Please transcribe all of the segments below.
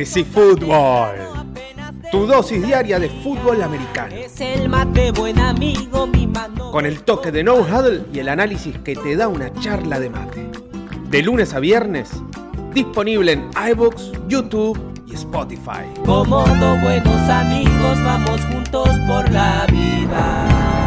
y Fútbol. Tu dosis diaria de fútbol americano. Es el mate, buen amigo, mi mano. Con el toque de No Huddle y el análisis que te da una charla de mate. De lunes a viernes, disponible en iBooks, YouTube y Spotify. Como buenos amigos, vamos juntos por la vida.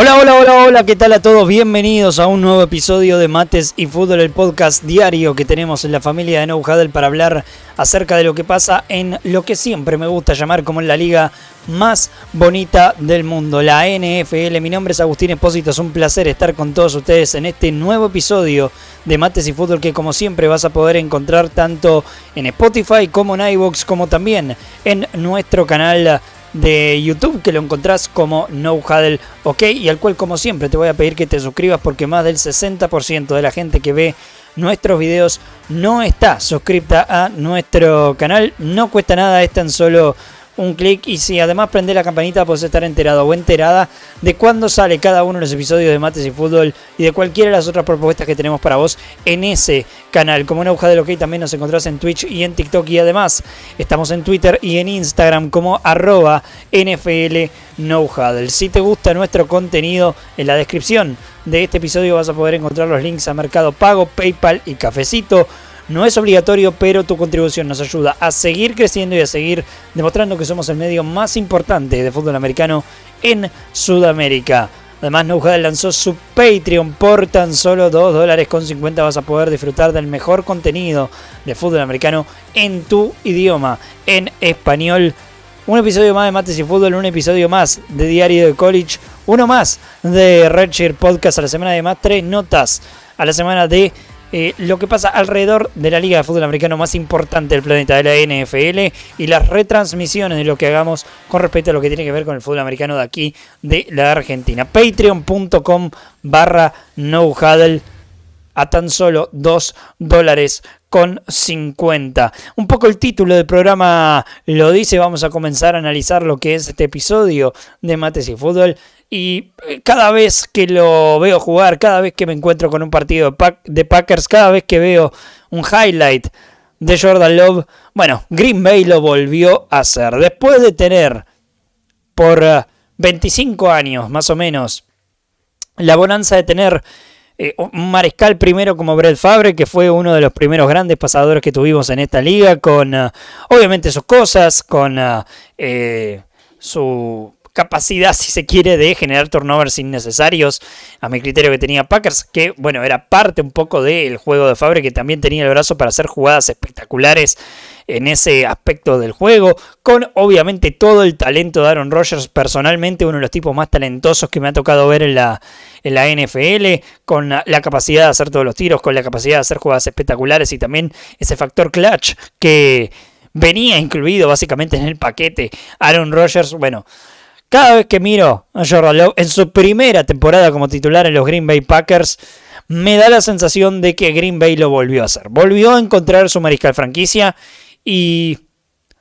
Hola, hola, hola, hola, ¿qué tal a todos? Bienvenidos a un nuevo episodio de Mates y Fútbol, el podcast diario que tenemos en la familia de No para hablar acerca de lo que pasa en lo que siempre me gusta llamar como la liga más bonita del mundo, la NFL. Mi nombre es Agustín Espósito, es un placer estar con todos ustedes en este nuevo episodio de Mates y Fútbol que como siempre vas a poder encontrar tanto en Spotify como en iVoox, como también en nuestro canal de YouTube que lo encontrás como No OK y al cual como siempre te voy a pedir que te suscribas porque más del 60% de la gente que ve nuestros videos no está suscripta a nuestro canal. No cuesta nada, es tan solo un clic y si además prende la campanita podés estar enterado o enterada de cuándo sale cada uno de los episodios de Mates y Fútbol y de cualquiera de las otras propuestas que tenemos para vos en ese canal. Como una de lo que también nos encontrás en Twitch y en TikTok y además estamos en Twitter y en Instagram como arroba NFL Si te gusta nuestro contenido, en la descripción de este episodio vas a poder encontrar los links a Mercado Pago, PayPal y Cafecito no es obligatorio, pero tu contribución nos ayuda a seguir creciendo y a seguir demostrando que somos el medio más importante de fútbol americano en Sudamérica. Además, NouHad lanzó su Patreon por tan solo 2 dólares con 50 vas a poder disfrutar del mejor contenido de fútbol americano en tu idioma, en español. Un episodio más de Mates y Fútbol, un episodio más de Diario de College, uno más de Redshirt Podcast a la semana, de más, tres notas a la semana de eh, lo que pasa alrededor de la Liga de Fútbol Americano más importante del planeta, de la NFL, y las retransmisiones de lo que hagamos con respecto a lo que tiene que ver con el fútbol americano de aquí, de la Argentina. Patreon.com barra a tan solo 2 dólares con 50. Un poco el título del programa lo dice, vamos a comenzar a analizar lo que es este episodio de Mates y Fútbol. Y eh, cada vez que lo veo jugar, cada vez que me encuentro con un partido de Packers, cada vez que veo un highlight de Jordan Love, bueno, Green Bay lo volvió a hacer. Después de tener por 25 eh, años más o menos la bonanza de tener eh, un mariscal primero como Brett Favre, que fue uno de los primeros grandes pasadores que tuvimos en esta liga, con obviamente sus cosas, con su capacidad, si se quiere, de generar turnovers innecesarios, a mi criterio que tenía Packers, que bueno, era parte un poco del juego de Fabre, que también tenía el brazo para hacer jugadas espectaculares en ese aspecto del juego, con obviamente todo el talento de Aaron Rodgers, personalmente uno de los tipos más talentosos que me ha tocado ver en la, la NFL, con la, capacidad de hacer todos los tiros, con la capacidad de hacer jugadas espectaculares y también ese factor clutch que venía incluido básicamente en el paquete. Aaron Rodgers, bueno, cada vez que miro a Jordan Love en su primera temporada como titular en los Green Bay Packers, me da la sensación de que Green Bay lo volvió a hacer. Volvió a encontrar su mariscal franquicia y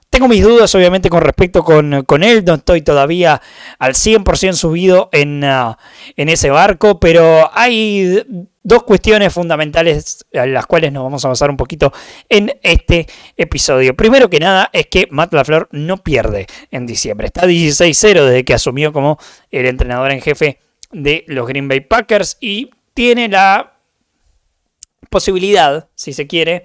tengo mis dudas obviamente con respecto con, él. No estoy todavía al 100% subido en, ah, en ese barco, pero hay dos cuestiones fundamentales a las cuales nos vamos a basar un poquito en este episodio. Primero que nada es que Matt LaFleur no pierde en diciembre. Está 16-0 desde que asumió como el entrenador en jefe de los Green Bay Packers y tiene la posibilidad, si se quiere,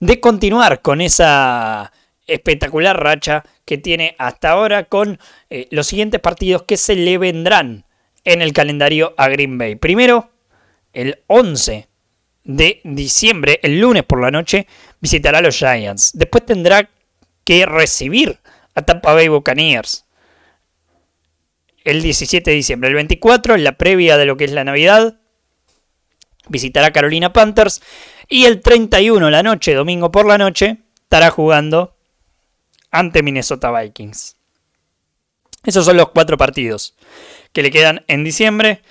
de continuar con esa espectacular racha que tiene hasta ahora con eh, los siguientes partidos que se le vendrán en el calendario a Green Bay. Primero, el 11 de diciembre, el lunes por la noche, visitará a los Giants. Después tendrá que recibir a Tampa Bay Buccaneers el 17 de diciembre. El 24, en la previa de lo que es la Navidad, visitará Carolina Panthers. Y el 31, la noche, domingo por la noche, estará jugando ante Minnesota Vikings. Esos son los cuatro partidos que le quedan en diciembre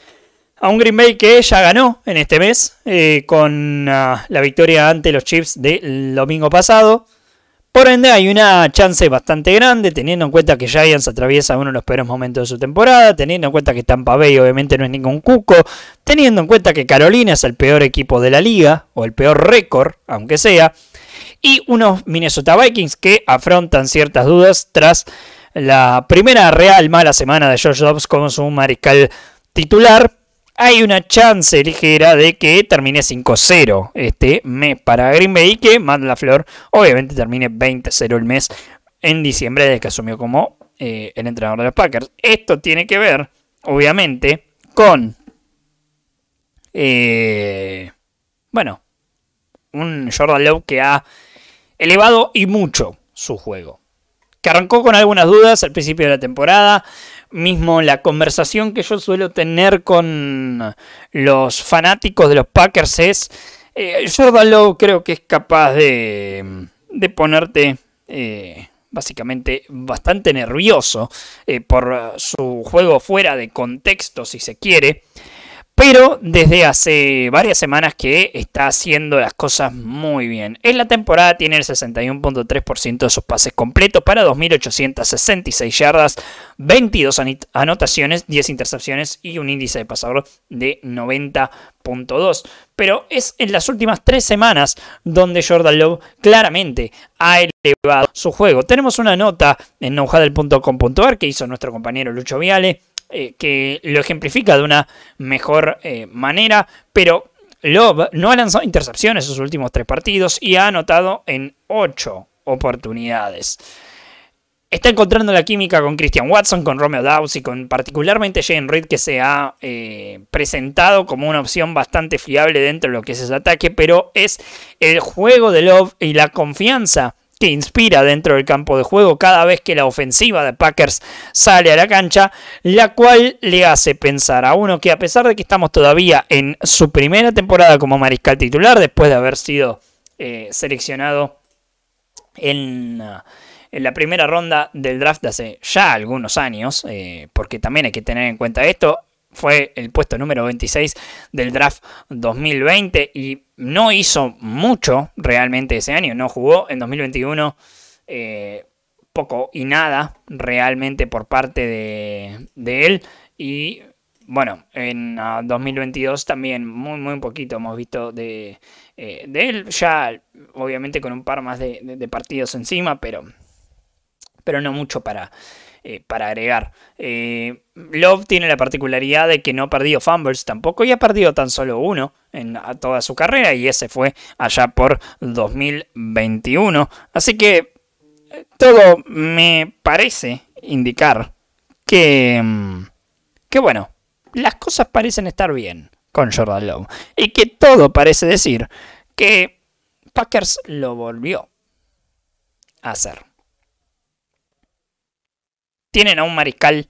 a un Green Bay que ya ganó en este mes eh, con ah, la victoria ante los Chiefs del domingo pasado. Por ende, hay una chance bastante grande, teniendo en cuenta que Giants atraviesa uno de los peores momentos de su temporada, teniendo en cuenta que Tampa Bay obviamente no es ningún cuco, teniendo en cuenta que Carolina es el peor equipo de la liga, o el peor récord, aunque sea, y unos Minnesota Vikings que afrontan ciertas dudas tras la primera real mala semana de George Dobbs como su mariscal titular, hay una chance ligera de que termine 5-0 este mes para Green Bay y que Matt LaFleur obviamente termine 20-0 el mes en diciembre desde que asumió como eh, el entrenador de los Packers. Esto tiene que ver, obviamente, con... Eh, bueno, un Jordan Love que ha elevado y mucho su juego. Que arrancó con algunas dudas al principio de la temporada, mismo la conversación que yo suelo tener con los fanáticos de los Packers es, eh, Jordan creo que es capaz de, de ponerte... Eh, básicamente bastante nervioso eh, por su juego fuera de contexto, si se quiere pero desde hace varias semanas que está haciendo las cosas muy bien. En la temporada tiene el 61.3% de sus pases completos para 2.866 yardas, 22 anotaciones, 10 intercepciones y un índice de pasador de 90.2. Pero es en las últimas tres semanas donde Jordan Love claramente ha elevado su juego. Tenemos una nota en nohadel.com.ar que hizo nuestro compañero Lucho Viale eh, que lo ejemplifica de una mejor eh, manera, pero Love no ha lanzado intercepciones en sus últimos tres partidos y ha anotado en ocho oportunidades. Está encontrando la química con Christian Watson, con Romeo Dawes y con particularmente Jane Reed, que se ha eh, presentado como una opción bastante fiable dentro de lo que es ese ataque, pero es el juego de Love y la confianza que inspira dentro del campo de juego cada vez que la ofensiva de Packers sale a la cancha, la cual le hace pensar a uno que a pesar de que estamos todavía en su primera temporada como mariscal titular, después de haber sido eh, seleccionado uh, en, la primera ronda del draft de hace ya algunos años, eh, porque también hay que tener en cuenta esto, fue el puesto número 26 del draft 2020 y no hizo mucho realmente ese año, no jugó en 2021 eh, poco y nada realmente por parte de, él y bueno, en 2022 también muy, muy poquito hemos visto eh, de, él, ya obviamente con un par más de, partidos encima, pero, pero no mucho para, eh, para agregar. Eh, Love tiene la particularidad de que no ha perdido fumbles tampoco y ha perdido tan solo uno en toda su carrera y ese fue allá por 2021. Así que eh, todo me parece indicar que, mm, que bueno, las cosas parecen estar bien con Jordan Love y que todo parece decir que Packers lo volvió a hacer. Tienen a un mariscal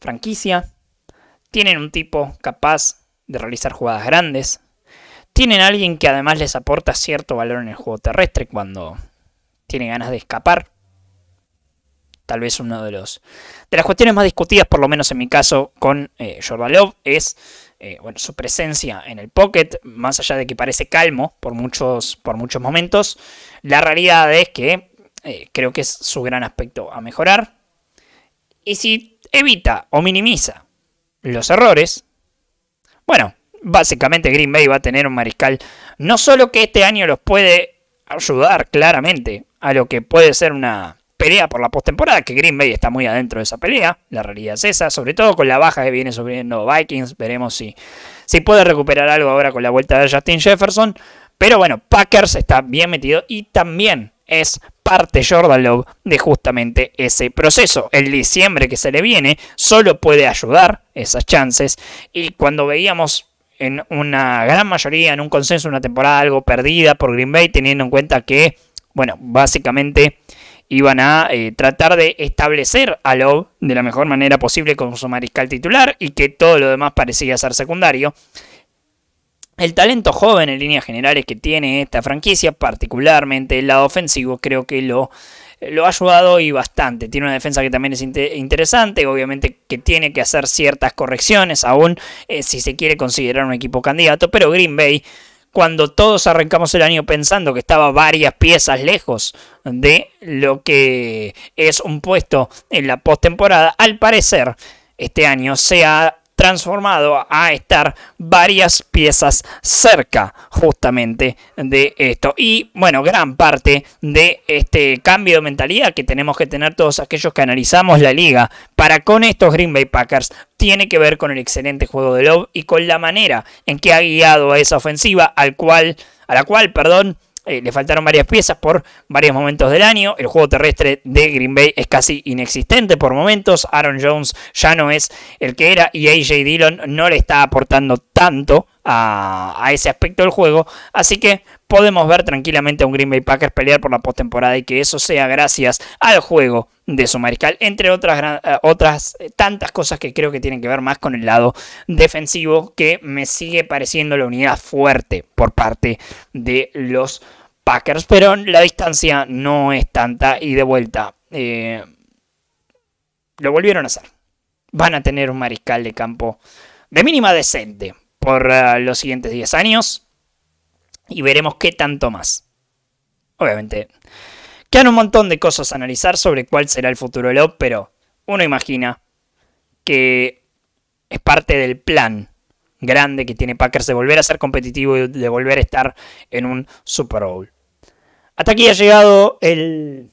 franquicia, tienen un tipo capaz de realizar jugadas grandes, tienen a alguien que además les aporta cierto valor en el juego terrestre cuando tiene ganas de escapar. Tal vez uno de los de las cuestiones más discutidas, por lo menos en mi caso, con eh, es eh, bueno, su presencia en el pocket, más allá de que parece calmo por muchos, por muchos momentos, la realidad es que eh, creo que es su gran aspecto a mejorar. Y si evita o minimiza los errores, bueno, básicamente Green Bay va a tener un mariscal no solo que este año los puede ayudar claramente a lo que puede ser una pelea por la postemporada, que Green Bay está muy adentro de esa pelea, la realidad es esa, sobre todo con la baja que viene sufriendo Vikings, veremos si, si puede recuperar algo ahora con la vuelta de Justin Jefferson, pero bueno, Packers está bien metido y también es parte Jordan Love de justamente ese proceso. El diciembre que se le viene solo puede ayudar esas chances y cuando veíamos en una gran mayoría, en un consenso, una temporada algo perdida por Green Bay, teniendo en cuenta que, bueno, básicamente iban a eh, tratar de establecer a Love de la mejor manera posible con su mariscal titular y que todo lo demás parecía ser secundario. El talento joven en líneas generales que tiene esta franquicia, particularmente el lado ofensivo, creo que lo, lo ha ayudado y bastante. Tiene una defensa que también es interesante, obviamente que tiene que hacer ciertas correcciones aún eh, si se quiere considerar un equipo candidato, pero Green Bay cuando todos arrancamos el año pensando que estaba varias piezas lejos de lo que es un puesto en la postemporada, al parecer este año se ha transformado a estar varias piezas cerca justamente de esto. Y bueno, gran parte de este cambio de mentalidad que tenemos que tener todos aquellos que analizamos la liga para con estos Green Bay Packers tiene que ver con el excelente juego de Love y con la manera en que ha guiado a esa ofensiva al cual a la cual, perdón, eh, le faltaron varias piezas por varios momentos del año. El juego terrestre de Green Bay es casi inexistente por momentos. Aaron Jones ya no es el que era y AJ Dillon no le está aportando tanto a, a ese aspecto del juego. Así que podemos ver tranquilamente a un Green Bay Packers pelear por la postemporada y que eso sea gracias al juego de su mariscal, entre otras, eh, otras eh, tantas cosas que creo que tienen que ver más con el lado defensivo, que me sigue pareciendo la unidad fuerte por parte de los Packers, pero la distancia no es tanta y de vuelta eh, lo volvieron a hacer. Van a tener un mariscal de campo de mínima decente por los siguientes 10 años y veremos qué tanto más. Obviamente, quedan un montón de cosas a analizar sobre cuál será el futuro del pero uno imagina que es parte del plan grande que tiene Packers de volver a ser competitivo y de volver a estar en un Super Bowl. Hasta aquí ha llegado el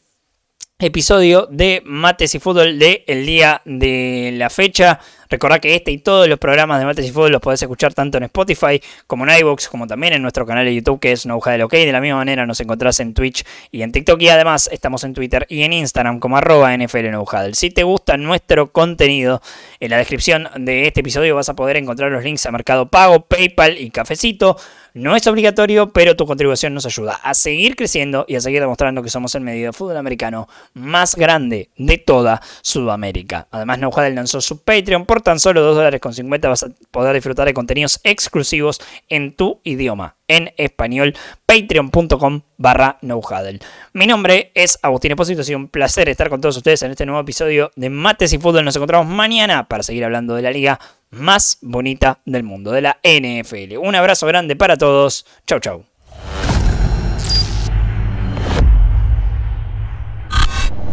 episodio de Mates y Fútbol del el día de la fecha. Recordá que este y todos los programas de mates y Fútbol los podés escuchar tanto en Spotify como en iVoox, como también en nuestro canal de YouTube que es No del OK. De la misma manera nos encontrás en Twitch y en TikTok y además estamos en Twitter y en Instagram como arroba NFL Si te gusta nuestro contenido, en la descripción de este episodio vas a poder encontrar los links a Mercado Pago, PayPal y Cafecito. No es obligatorio, pero tu contribución nos ayuda a seguir creciendo y a seguir demostrando que somos el medio de fútbol americano más grande de toda Sudamérica. Además, Naujadel lanzó su Patreon por tan solo 2 dólares con 50 vas a poder disfrutar de contenidos exclusivos en tu idioma, en español, patreon.com barra nohuddle. Mi nombre es Agustín Espósito, ha sido un placer estar con todos ustedes en este nuevo episodio de Mates y Fútbol. Nos encontramos mañana para seguir hablando de la liga más bonita del mundo, de la NFL. Un abrazo grande para todos. Chau, chau.